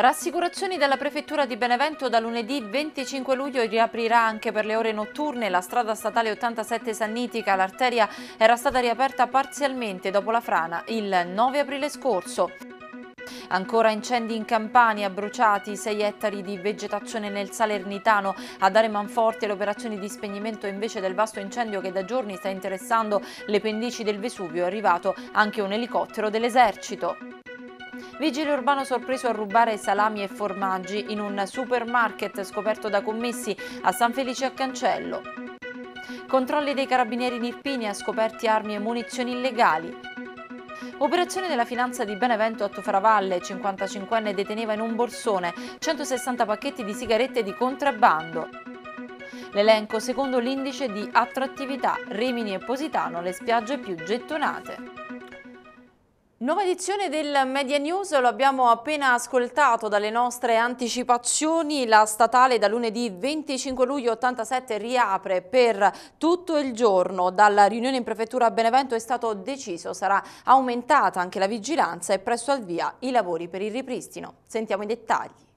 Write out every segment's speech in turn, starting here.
Rassicurazioni della Prefettura di Benevento da lunedì 25 luglio riaprirà anche per le ore notturne la strada statale 87 Sannitica. L'arteria era stata riaperta parzialmente dopo la frana il 9 aprile scorso. Ancora incendi in Campania, bruciati 6 ettari di vegetazione nel Salernitano. A dare manforte le operazioni di spegnimento invece del vasto incendio che da giorni sta interessando le pendici del Vesuvio è arrivato anche un elicottero dell'esercito. Vigile urbano sorpreso a rubare salami e formaggi in un supermarket scoperto da commessi a San Felice a Cancello. Controlli dei carabinieri in Irpinia scoperti armi e munizioni illegali. Operazione della finanza di Benevento a Tofaravalle, 55enne deteneva in un borsone 160 pacchetti di sigarette di contrabbando. L'elenco secondo l'indice di attrattività, Rimini e Positano le spiagge più gettonate. Nuova edizione del Media News, lo abbiamo appena ascoltato dalle nostre anticipazioni, la statale da lunedì 25 luglio 87 riapre per tutto il giorno, dalla riunione in prefettura a Benevento è stato deciso, sarà aumentata anche la vigilanza e presto al via i lavori per il ripristino. Sentiamo i dettagli.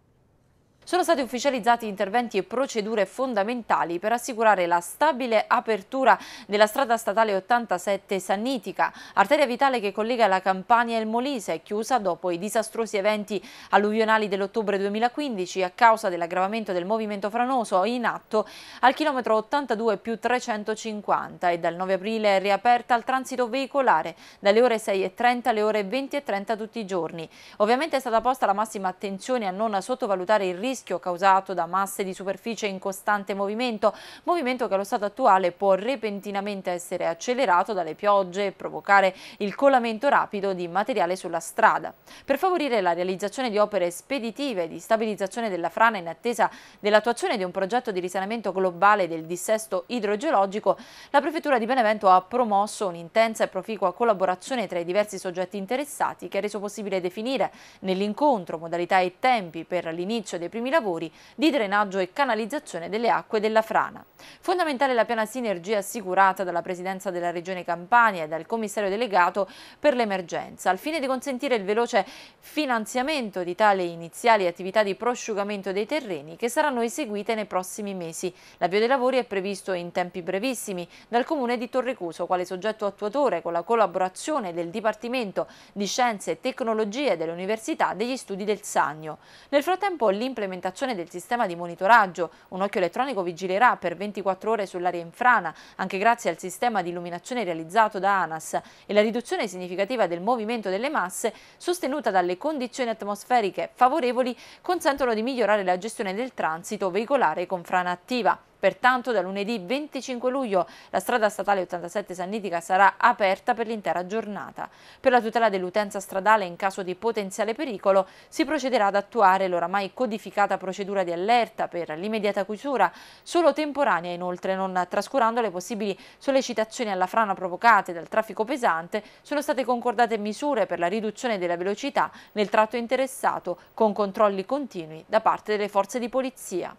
Sono stati ufficializzati interventi e procedure fondamentali per assicurare la stabile apertura della strada statale 87 Sannitica, arteria vitale che collega la Campania e il Molise, chiusa dopo i disastrosi eventi alluvionali dell'ottobre 2015 a causa dell'aggravamento del movimento franoso in atto al chilometro 82 più 350 e dal 9 aprile è riaperta al transito veicolare dalle ore 6.30 alle ore 20.30 tutti i giorni. Ovviamente è stata posta la massima attenzione a non sottovalutare il rischio rischio causato da masse di superficie in costante movimento, movimento che allo stato attuale può repentinamente essere accelerato dalle piogge e provocare il collamento rapido di materiale sulla strada. Per favorire la realizzazione di opere speditive di stabilizzazione della frana in attesa dell'attuazione di un progetto di risanamento globale del dissesto idrogeologico, la Prefettura di Benevento ha promosso un'intensa e proficua collaborazione tra i diversi soggetti interessati che ha reso possibile definire nell'incontro modalità e tempi per l'inizio dei primi primi lavori di drenaggio e canalizzazione delle acque della frana. Fondamentale la piana sinergia assicurata dalla Presidenza della Regione Campania e dal Commissario delegato per l'emergenza, al fine di consentire il veloce finanziamento di tale iniziali attività di prosciugamento dei terreni che saranno eseguite nei prossimi mesi. L'avvio dei lavori è previsto in tempi brevissimi dal Comune di Torrecuso quale soggetto attuatore con la collaborazione del Dipartimento di Scienze e Tecnologie dell'Università degli Studi del Sannio. Nel frattempo l'implementazione implementazione del sistema di monitoraggio. Un occhio elettronico vigilerà per 24 ore sull'area infrana, anche grazie al sistema di illuminazione realizzato da ANAS e la riduzione significativa del movimento delle masse, sostenuta dalle condizioni atmosferiche favorevoli, consentono di migliorare la gestione del transito veicolare con frana attiva. Pertanto da lunedì 25 luglio la strada statale 87 Sannitica sarà aperta per l'intera giornata. Per la tutela dell'utenza stradale in caso di potenziale pericolo si procederà ad attuare l'oramai codificata procedura di allerta per l'immediata chiusura, solo temporanea inoltre, non trascurando le possibili sollecitazioni alla frana provocate dal traffico pesante, sono state concordate misure per la riduzione della velocità nel tratto interessato con controlli continui da parte delle forze di polizia.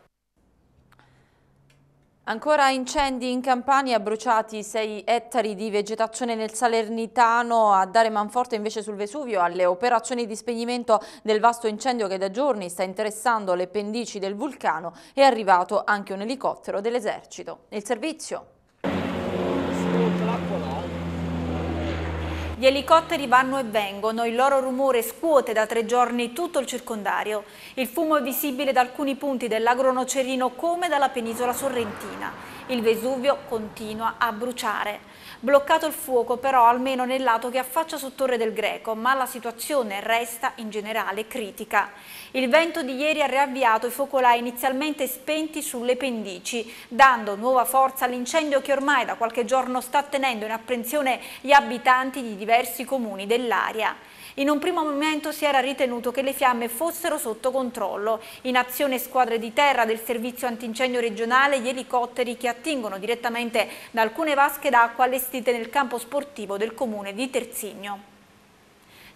Ancora incendi in Campania, bruciati 6 ettari di vegetazione nel Salernitano, a dare manforte invece sul Vesuvio alle operazioni di spegnimento del vasto incendio che da giorni sta interessando le pendici del vulcano, è arrivato anche un elicottero dell'esercito. Il servizio. Gli elicotteri vanno e vengono, il loro rumore scuote da tre giorni tutto il circondario. Il fumo è visibile da alcuni punti del Nocerino come dalla penisola sorrentina. Il Vesuvio continua a bruciare. Bloccato il fuoco però almeno nel lato che affaccia su Torre del Greco, ma la situazione resta in generale critica. Il vento di ieri ha riavviato i focolai inizialmente spenti sulle pendici, dando nuova forza all'incendio che ormai da qualche giorno sta tenendo in apprensione gli abitanti di diversi comuni dell'area. In un primo momento si era ritenuto che le fiamme fossero sotto controllo. In azione squadre di terra del servizio antincendio regionale, gli elicotteri che attingono direttamente da alcune vasche d'acqua allestite nel campo sportivo del comune di Terzigno.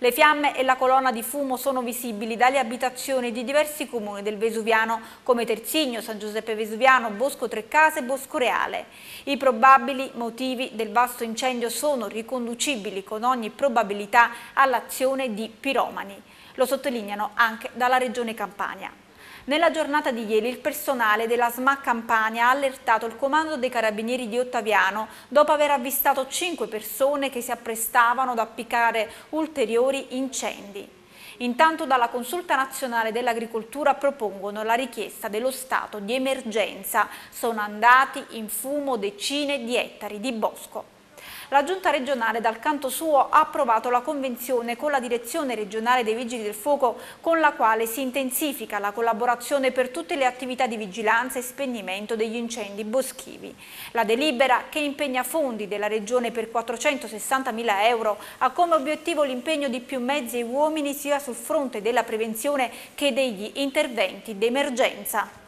Le fiamme e la colonna di fumo sono visibili dalle abitazioni di diversi comuni del Vesuviano come Terzigno, San Giuseppe Vesuviano, Bosco Treccase e Bosco Reale. I probabili motivi del vasto incendio sono riconducibili con ogni probabilità all'azione di piromani. Lo sottolineano anche dalla Regione Campania. Nella giornata di ieri il personale della SMA Campania ha allertato il comando dei carabinieri di Ottaviano dopo aver avvistato cinque persone che si apprestavano ad appiccare ulteriori incendi. Intanto dalla Consulta Nazionale dell'Agricoltura propongono la richiesta dello stato di emergenza. Sono andati in fumo decine di ettari di bosco. La Giunta regionale dal canto suo ha approvato la convenzione con la Direzione regionale dei Vigili del Fuoco con la quale si intensifica la collaborazione per tutte le attività di vigilanza e spegnimento degli incendi boschivi. La delibera, che impegna fondi della Regione per 460.000 euro, ha come obiettivo l'impegno di più mezzi e uomini sia sul fronte della prevenzione che degli interventi d'emergenza.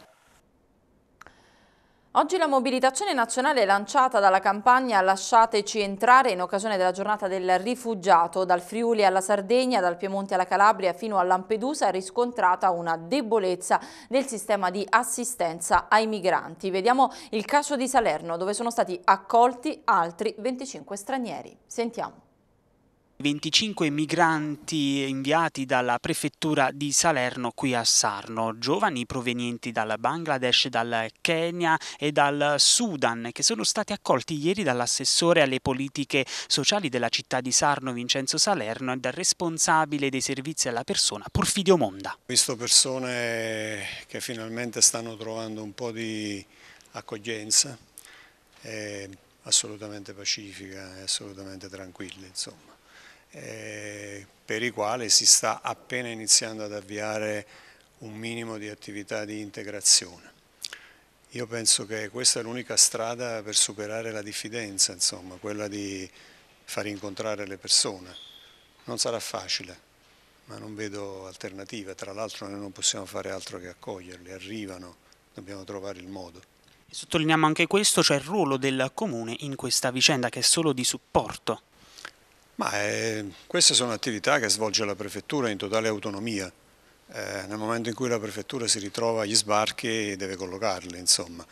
Oggi la mobilitazione nazionale lanciata dalla campagna Lasciateci entrare in occasione della giornata del rifugiato dal Friuli alla Sardegna, dal Piemonte alla Calabria fino a Lampedusa ha riscontrata una debolezza del sistema di assistenza ai migranti. Vediamo il caso di Salerno dove sono stati accolti altri 25 stranieri. Sentiamo. 25 migranti inviati dalla prefettura di Salerno qui a Sarno, giovani provenienti dal Bangladesh, dal Kenya e dal Sudan, che sono stati accolti ieri dall'assessore alle politiche sociali della città di Sarno Vincenzo Salerno e dal responsabile dei servizi alla persona Porfidio Monda. Ho visto persone che finalmente stanno trovando un po' di accoglienza, è eh, assolutamente pacifica e assolutamente tranquilla. Insomma eh, per i quali si sta appena iniziando ad avviare un minimo di attività di integrazione. Io penso che questa è l'unica strada per superare la diffidenza, insomma, quella di far incontrare le persone. Non sarà facile, ma non vedo alternative. Tra l'altro noi non possiamo fare altro che accoglierli, arrivano, dobbiamo trovare il modo. Sottolineiamo anche questo, cioè il ruolo del Comune in questa vicenda che è solo di supporto. Ma eh, queste sono attività che svolge la Prefettura in totale autonomia. Eh, nel momento in cui la Prefettura si ritrova agli sbarchi deve collocarli. Insomma.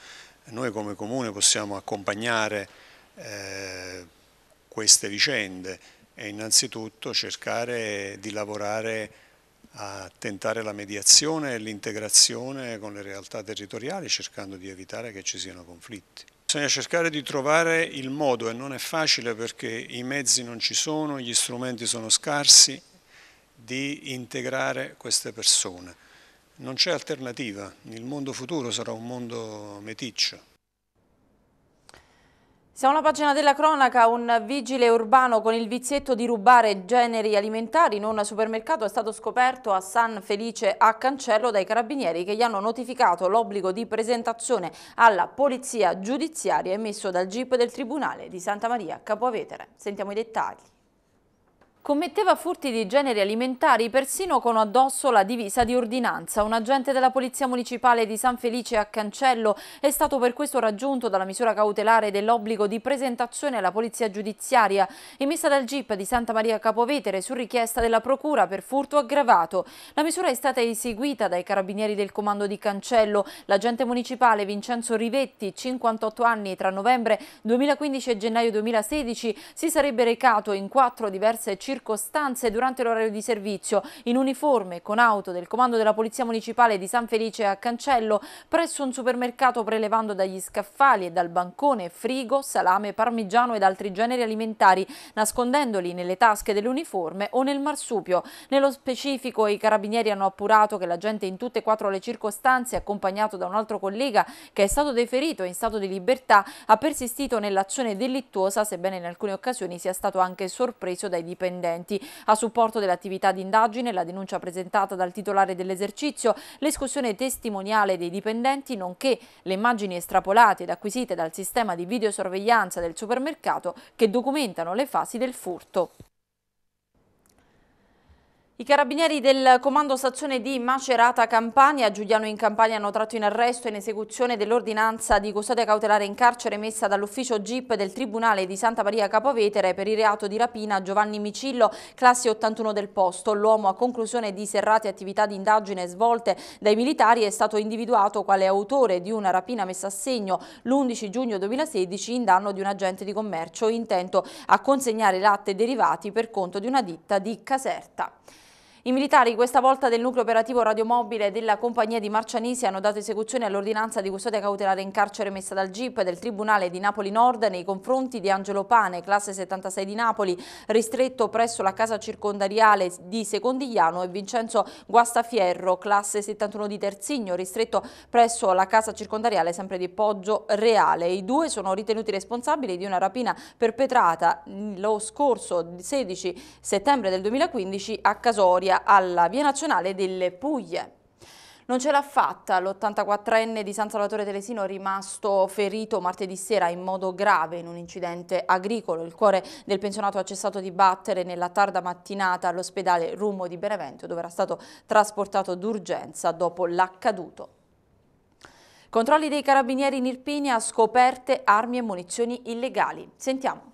Noi come Comune possiamo accompagnare eh, queste vicende e innanzitutto cercare di lavorare a tentare la mediazione e l'integrazione con le realtà territoriali cercando di evitare che ci siano conflitti. Bisogna cercare di trovare il modo e non è facile perché i mezzi non ci sono, gli strumenti sono scarsi, di integrare queste persone. Non c'è alternativa, il mondo futuro sarà un mondo meticcio. Siamo alla pagina della cronaca, un vigile urbano con il vizietto di rubare generi alimentari in un supermercato è stato scoperto a San Felice a Cancello dai carabinieri che gli hanno notificato l'obbligo di presentazione alla polizia giudiziaria emesso dal GIP del Tribunale di Santa Maria Capovetere. Sentiamo i dettagli commetteva furti di generi alimentari persino con addosso la divisa di ordinanza. Un agente della Polizia Municipale di San Felice a Cancello è stato per questo raggiunto dalla misura cautelare dell'obbligo di presentazione alla Polizia Giudiziaria emessa dal GIP di Santa Maria Capovetere su richiesta della Procura per furto aggravato. La misura è stata eseguita dai carabinieri del comando di Cancello. L'agente municipale Vincenzo Rivetti, 58 anni, tra novembre 2015 e gennaio 2016 si sarebbe recato in quattro diverse circostanze circostanze durante l'orario di servizio, in uniforme con auto del comando della Polizia Municipale di San Felice a Cancello, presso un supermercato prelevando dagli scaffali e dal bancone frigo, salame, parmigiano ed altri generi alimentari, nascondendoli nelle tasche dell'uniforme o nel marsupio. Nello specifico i carabinieri hanno appurato che l'agente in tutte e quattro le circostanze, accompagnato da un altro collega che è stato deferito in stato di libertà, ha persistito nell'azione delittuosa, sebbene in alcune occasioni sia stato anche sorpreso dai dipendenti dipendenti. A supporto dell'attività di indagine, la denuncia presentata dal titolare dell'esercizio, l'escursione testimoniale dei dipendenti, nonché le immagini estrapolate ed acquisite dal sistema di videosorveglianza del supermercato che documentano le fasi del furto. I carabinieri del comando stazione di Macerata Campania, Giuliano in Campania, hanno tratto in arresto in esecuzione dell'ordinanza di custodia cautelare in carcere emessa dall'ufficio GIP del Tribunale di Santa Maria Capovetere per il reato di rapina Giovanni Micillo, classe 81 del posto. L'uomo a conclusione di serrate attività di indagine svolte dai militari è stato individuato quale autore di una rapina messa a segno l'11 giugno 2016 in danno di un agente di commercio intento a consegnare latte derivati per conto di una ditta di Caserta. I militari questa volta del nucleo operativo radiomobile della compagnia di Marcianisi hanno dato esecuzione all'ordinanza di custodia cautelare in carcere messa dal GIP del Tribunale di Napoli Nord nei confronti di Angelo Pane, classe 76 di Napoli, ristretto presso la casa circondariale di Secondigliano e Vincenzo Guastafierro, classe 71 di Terzigno, ristretto presso la casa circondariale sempre di Poggio Reale. I due sono ritenuti responsabili di una rapina perpetrata lo scorso 16 settembre del 2015 a Casoria alla Via Nazionale delle Puglie. Non ce l'ha fatta, l'84enne di San Salvatore Telesino rimasto ferito martedì sera in modo grave in un incidente agricolo. Il cuore del pensionato ha cessato di battere nella tarda mattinata all'ospedale Rumo di Benevento dove era stato trasportato d'urgenza dopo l'accaduto. Controlli dei carabinieri in Irpinia, scoperte armi e munizioni illegali. Sentiamo.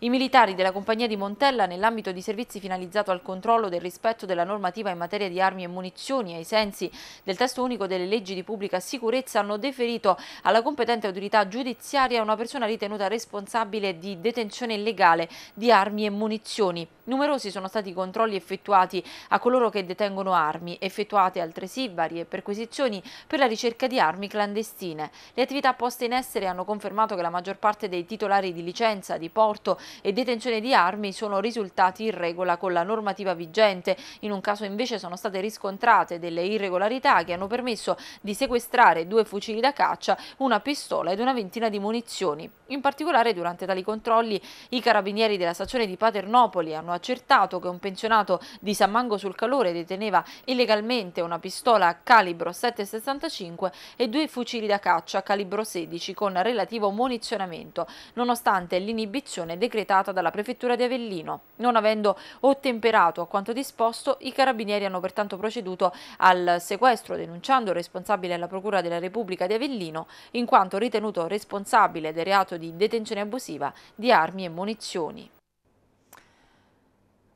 I militari della compagnia di Montella, nell'ambito di servizi finalizzato al controllo del rispetto della normativa in materia di armi e munizioni ai sensi del testo unico delle leggi di pubblica sicurezza, hanno deferito alla competente autorità giudiziaria una persona ritenuta responsabile di detenzione illegale di armi e munizioni Numerosi sono stati i controlli effettuati a coloro che detengono armi, effettuate altresì varie perquisizioni per la ricerca di armi clandestine. Le attività poste in essere hanno confermato che la maggior parte dei titolari di licenza, di porto e detenzione di armi sono risultati in regola con la normativa vigente. In un caso invece sono state riscontrate delle irregolarità che hanno permesso di sequestrare due fucili da caccia, una pistola ed una ventina di munizioni. In particolare durante tali controlli i carabinieri della stazione di Paternopoli hanno accertato che un pensionato di San Mango sul Calore deteneva illegalmente una pistola calibro 7,65 e due fucili da caccia calibro 16 con relativo munizionamento, nonostante l'inibizione decretata dalla prefettura di Avellino. Non avendo ottemperato a quanto disposto, i carabinieri hanno pertanto proceduto al sequestro denunciando il responsabile alla Procura della Repubblica di Avellino in quanto ritenuto responsabile del reato di detenzione abusiva di armi e munizioni.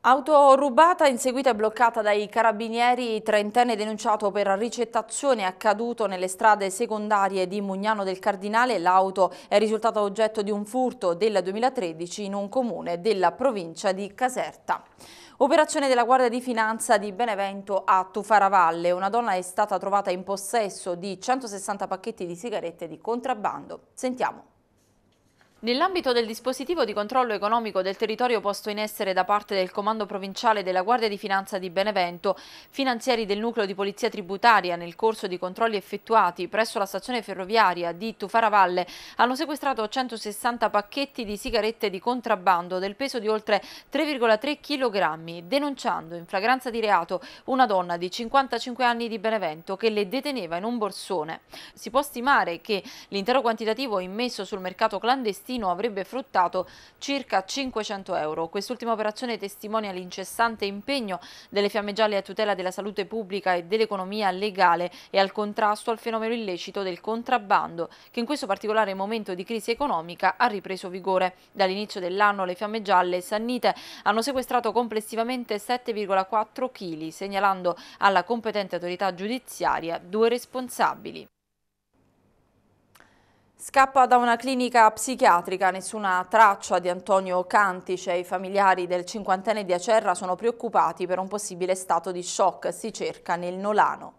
Auto rubata, inseguita e bloccata dai carabinieri, trentenne denunciato per ricettazione accaduto nelle strade secondarie di Mugnano del Cardinale. L'auto è risultata oggetto di un furto del 2013 in un comune della provincia di Caserta. Operazione della Guardia di Finanza di Benevento a Tufaravalle. Una donna è stata trovata in possesso di 160 pacchetti di sigarette di contrabbando. Sentiamo. Nell'ambito del dispositivo di controllo economico del territorio posto in essere da parte del Comando Provinciale della Guardia di Finanza di Benevento, finanzieri del nucleo di polizia tributaria nel corso di controlli effettuati presso la stazione ferroviaria di Tufaravalle hanno sequestrato 160 pacchetti di sigarette di contrabbando del peso di oltre 3,3 kg, denunciando in flagranza di reato una donna di 55 anni di Benevento che le deteneva in un borsone. Si può stimare che l'intero quantitativo immesso sul mercato clandestino Martino avrebbe fruttato circa 500 euro. Quest'ultima operazione testimonia l'incessante impegno delle fiamme gialle a tutela della salute pubblica e dell'economia legale e al contrasto al fenomeno illecito del contrabbando, che in questo particolare momento di crisi economica ha ripreso vigore. Dall'inizio dell'anno le fiamme gialle sannite hanno sequestrato complessivamente 7,4 kg, segnalando alla competente autorità giudiziaria due responsabili. Scappa da una clinica psichiatrica, nessuna traccia di Antonio Cantice. I familiari del cinquantenne di Acerra sono preoccupati per un possibile stato di shock. Si cerca nel Nolano.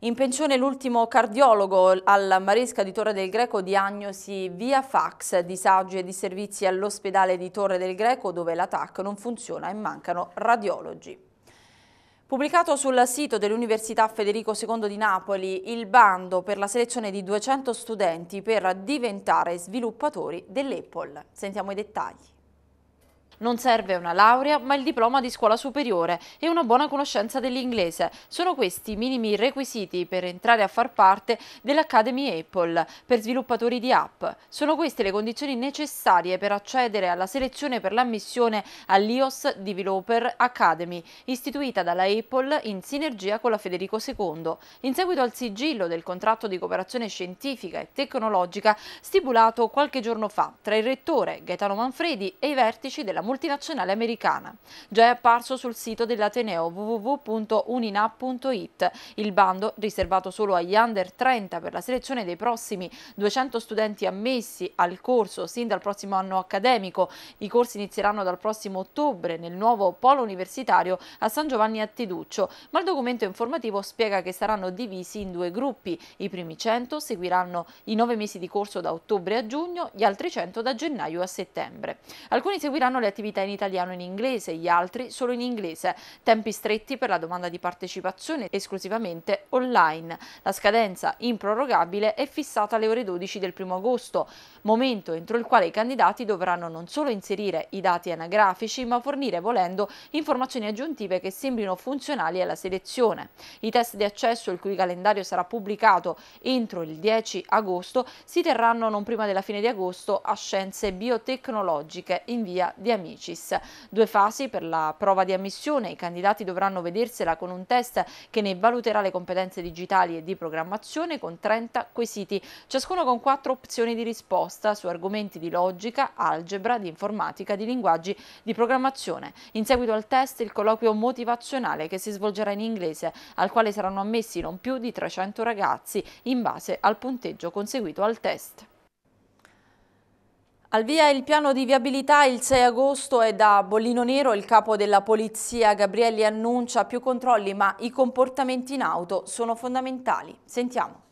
In pensione l'ultimo cardiologo al Maresca di Torre del Greco, diagnosi via fax, disagi e disservizi all'ospedale di Torre del Greco dove la non funziona e mancano radiologi. Pubblicato sul sito dell'Università Federico II di Napoli il bando per la selezione di 200 studenti per diventare sviluppatori dell'Apple. Sentiamo i dettagli. Non serve una laurea, ma il diploma di scuola superiore e una buona conoscenza dell'inglese. Sono questi i minimi requisiti per entrare a far parte dell'Academy Apple per sviluppatori di app. Sono queste le condizioni necessarie per accedere alla selezione per l'ammissione all'IOS Developer Academy, istituita dalla Apple in sinergia con la Federico II. In seguito al sigillo del contratto di cooperazione scientifica e tecnologica stipulato qualche giorno fa tra il rettore Gaetano Manfredi e i vertici della multinazionale americana. Già è apparso sul sito dell'Ateneo www.unina.it. il bando riservato solo agli under 30 per la selezione dei prossimi 200 studenti ammessi al corso sin dal prossimo anno accademico. I corsi inizieranno dal prossimo ottobre nel nuovo polo universitario a San Giovanni Attiduccio, ma il documento informativo spiega che saranno divisi in due gruppi. I primi 100 seguiranno i nove mesi di corso da ottobre a giugno, gli altri 100 da gennaio a settembre. Alcuni seguiranno le attività attività in italiano e in inglese, gli altri solo in inglese. Tempi stretti per la domanda di partecipazione esclusivamente online. La scadenza improrogabile è fissata alle ore 12 del 1 agosto, momento entro il quale i candidati dovranno non solo inserire i dati anagrafici, ma fornire volendo informazioni aggiuntive che sembrino funzionali alla selezione. I test di accesso, il cui calendario sarà pubblicato entro il 10 agosto, si terranno non prima della fine di agosto a Scienze Biotecnologiche in via di Amico. Amicis. Due fasi per la prova di ammissione, i candidati dovranno vedersela con un test che ne valuterà le competenze digitali e di programmazione con 30 quesiti, ciascuno con quattro opzioni di risposta su argomenti di logica, algebra, di informatica, di linguaggi, di programmazione. In seguito al test il colloquio motivazionale che si svolgerà in inglese, al quale saranno ammessi non più di 300 ragazzi in base al punteggio conseguito al test. Al via il piano di viabilità il 6 agosto e da Bollino Nero il capo della polizia Gabrielli annuncia più controlli ma i comportamenti in auto sono fondamentali. Sentiamo.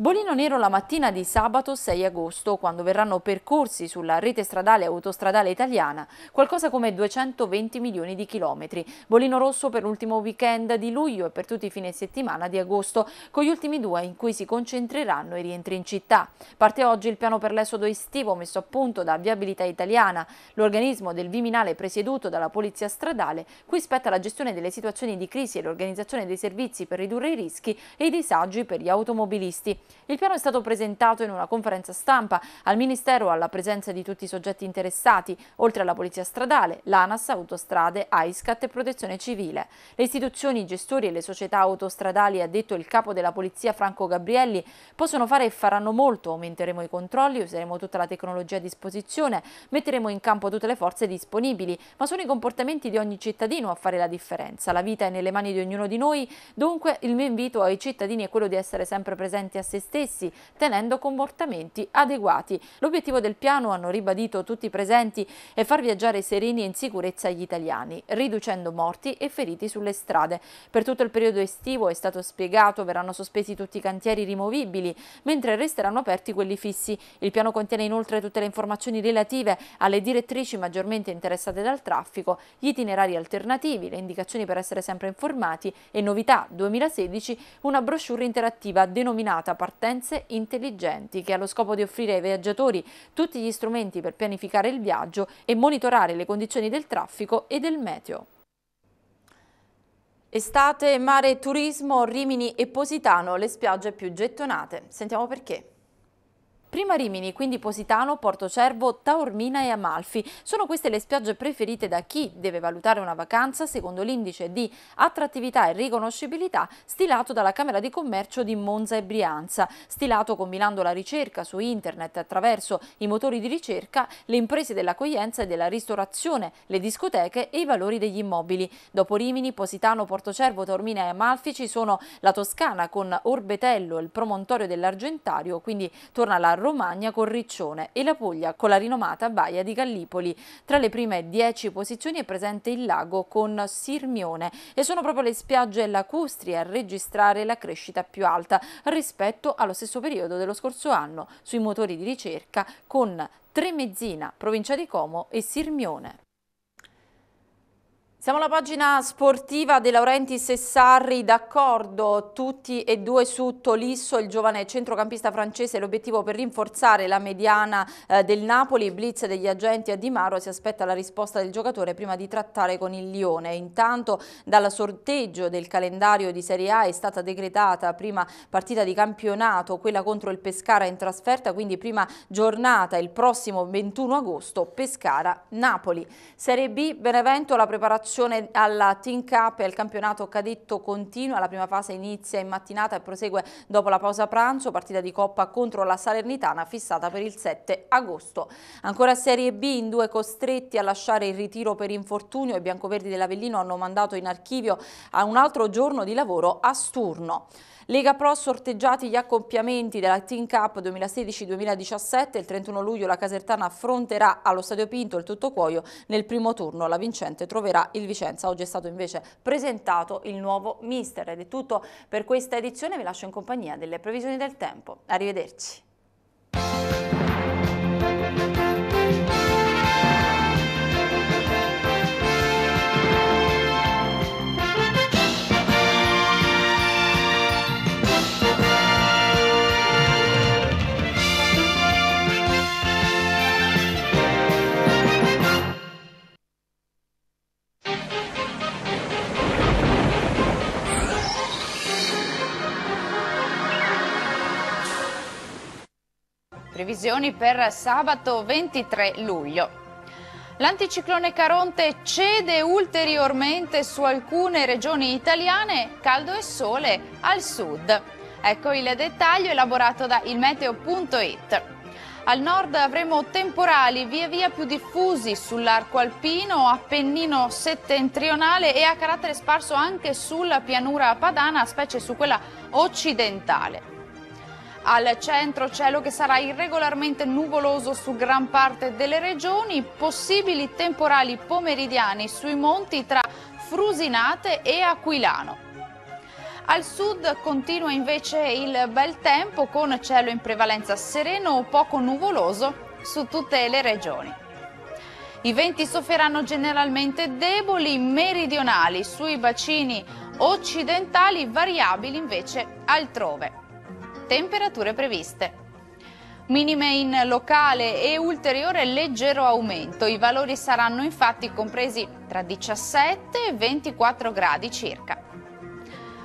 Bolino nero la mattina di sabato 6 agosto, quando verranno percorsi sulla rete stradale e autostradale italiana qualcosa come 220 milioni di chilometri. Bolino rosso per l'ultimo weekend di luglio e per tutti i fine settimana di agosto, con gli ultimi due in cui si concentreranno i rientri in città. Parte oggi il piano per l'esodo estivo messo a punto da Viabilità Italiana, l'organismo del Viminale presieduto dalla Polizia Stradale, cui spetta la gestione delle situazioni di crisi e l'organizzazione dei servizi per ridurre i rischi e i disagi per gli automobilisti. Il piano è stato presentato in una conferenza stampa al Ministero alla presenza di tutti i soggetti interessati, oltre alla Polizia Stradale, l'ANAS, Autostrade, AISCAT e Protezione Civile. Le istituzioni, i gestori e le società autostradali, ha detto il capo della Polizia Franco Gabrielli, possono fare e faranno molto, aumenteremo i controlli, useremo tutta la tecnologia a disposizione, metteremo in campo tutte le forze disponibili, ma sono i comportamenti di ogni cittadino a fare la differenza. La vita è nelle mani di ognuno di noi, dunque il mio invito ai cittadini è quello di essere sempre presenti a se se stessi, tenendo comportamenti adeguati. L'obiettivo del piano, hanno ribadito tutti i presenti, è far viaggiare sereni e in sicurezza gli italiani, riducendo morti e feriti sulle strade. Per tutto il periodo estivo, è stato spiegato, verranno sospesi tutti i cantieri rimovibili, mentre resteranno aperti quelli fissi. Il piano contiene inoltre tutte le informazioni relative alle direttrici maggiormente interessate dal traffico, gli itinerari alternativi, le indicazioni per essere sempre informati e novità 2016, una brochure interattiva denominata Partecipazione partenze intelligenti che ha lo scopo di offrire ai viaggiatori tutti gli strumenti per pianificare il viaggio e monitorare le condizioni del traffico e del meteo. Estate, mare e turismo, Rimini e Positano, le spiagge più gettonate. Sentiamo perché. Prima Rimini, quindi Positano, Porto Cervo, Taormina e Amalfi. Sono queste le spiagge preferite da chi deve valutare una vacanza secondo l'indice di attrattività e riconoscibilità stilato dalla Camera di Commercio di Monza e Brianza, stilato combinando la ricerca su internet attraverso i motori di ricerca, le imprese dell'accoglienza e della ristorazione, le discoteche e i valori degli immobili. Dopo Rimini, Positano, Porto Cervo, Taormina e Amalfi ci sono la Toscana con Orbetello, il promontorio dell'Argentario, quindi torna la Romagna con Riccione e la Puglia con la rinomata Baia di Gallipoli. Tra le prime 10 posizioni è presente il lago con Sirmione e sono proprio le spiagge lacustri a registrare la crescita più alta rispetto allo stesso periodo dello scorso anno sui motori di ricerca con Tremezzina, provincia di Como e Sirmione. Siamo alla pagina sportiva De Laurenti Sessarri, d'accordo tutti e due su Tolisso, il giovane centrocampista francese, l'obiettivo per rinforzare la mediana eh, del Napoli, blitz degli agenti a Di Maro, si aspetta la risposta del giocatore prima di trattare con il Lione. Intanto dal sorteggio del calendario di Serie A è stata decretata prima partita di campionato, quella contro il Pescara in trasferta, quindi prima giornata il prossimo 21 agosto Pescara-Napoli. Serie B, Benevento, la preparazione preparazione alla Team Cup e al campionato cadetto continua, la prima fase inizia in mattinata e prosegue dopo la pausa pranzo, partita di Coppa contro la Salernitana fissata per il 7 agosto. Ancora Serie B in due costretti a lasciare il ritiro per infortunio i biancoverdi dell'Avellino hanno mandato in archivio a un altro giorno di lavoro a Sturno. Lega Pro sorteggiati gli accoppiamenti della Team Cup 2016-2017, il 31 luglio la Casertana affronterà allo Stadio Pinto il tutto cuoio. nel primo turno la vincente troverà il il Vicenza. Oggi è stato invece presentato il nuovo mister ed è tutto per questa edizione, vi lascio in compagnia delle previsioni del tempo. Arrivederci. previsioni per sabato 23 luglio. L'anticiclone Caronte cede ulteriormente su alcune regioni italiane, caldo e sole al sud. Ecco il dettaglio elaborato da ilmeteo.it. Al nord avremo temporali via via più diffusi sull'arco alpino, appennino settentrionale e a carattere sparso anche sulla pianura padana, specie su quella occidentale al centro cielo che sarà irregolarmente nuvoloso su gran parte delle regioni, possibili temporali pomeridiani sui monti tra Frusinate e Aquilano. Al sud continua invece il bel tempo con cielo in prevalenza sereno o poco nuvoloso su tutte le regioni. I venti sofferanno generalmente deboli, meridionali, sui bacini occidentali variabili invece altrove temperature previste. Minime in locale e ulteriore leggero aumento, i valori saranno infatti compresi tra 17 e 24 gradi circa.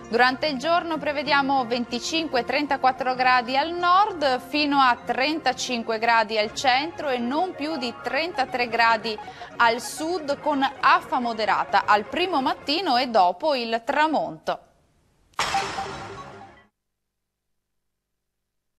Durante il giorno prevediamo 25-34 gradi al nord fino a 35 gradi al centro e non più di 33 gradi al sud con affa moderata al primo mattino e dopo il tramonto.